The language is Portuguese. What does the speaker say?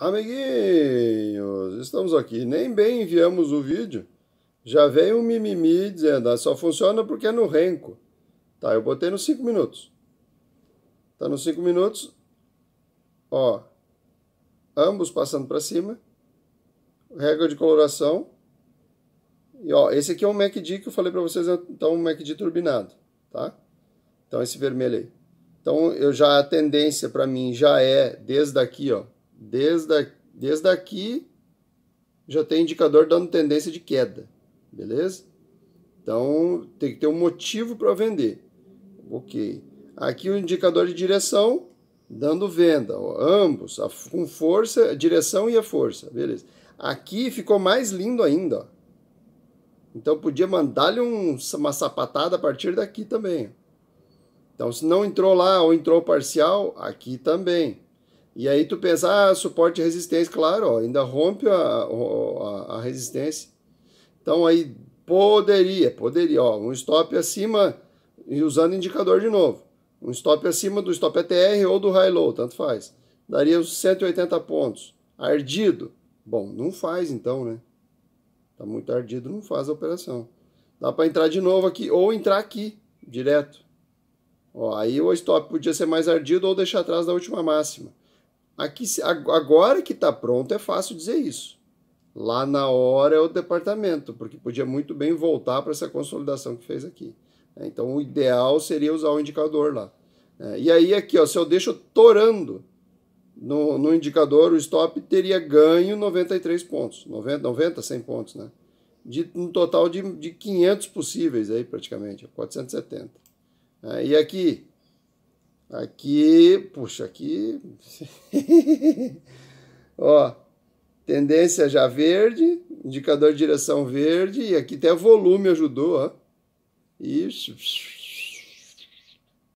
Amiguinhos, estamos aqui. Nem bem enviamos o vídeo. Já veio um mimimi dizendo, ah, só funciona porque é no renco. Tá, eu botei nos 5 minutos. Tá nos 5 minutos. Ó, ambos passando para cima. Regra de coloração. E ó, esse aqui é um MACD que eu falei para vocês, então um MACD turbinado, tá? Então esse vermelho aí. Então eu já a tendência para mim já é desde aqui, ó, Desde, desde aqui já tem indicador dando tendência de queda, beleza? Então tem que ter um motivo para vender. Ok. Aqui o indicador de direção dando venda, ó, ambos, a, com força, a direção e a força, beleza. Aqui ficou mais lindo ainda, ó. Então podia mandar-lhe um, uma sapatada a partir daqui também. Então se não entrou lá ou entrou parcial, aqui também. E aí tu pensa, ah, suporte e resistência, claro, ó, ainda rompe a, a, a, resistência. Então aí poderia, poderia, ó, um stop acima, e usando indicador de novo, um stop acima do stop ETR ou do high low, tanto faz. Daria os 180 pontos. Ardido. Bom, não faz então, né? Tá muito ardido, não faz a operação. Dá para entrar de novo aqui ou entrar aqui direto. Ó, aí o stop podia ser mais ardido ou deixar atrás da última máxima. Aqui, agora que está pronto, é fácil dizer isso. Lá na hora é o departamento, porque podia muito bem voltar para essa consolidação que fez aqui. Né? Então, o ideal seria usar o indicador lá. Né? E aí, aqui, ó, se eu deixo torando no, no indicador, o stop teria ganho 93 pontos. 90, 90 100 pontos, né? De, um total de, de 500 possíveis aí, praticamente. 470. Né? E aqui, Aqui, puxa, aqui. Ó, tendência já verde, indicador de direção verde, e aqui até volume ajudou, ó. Isso.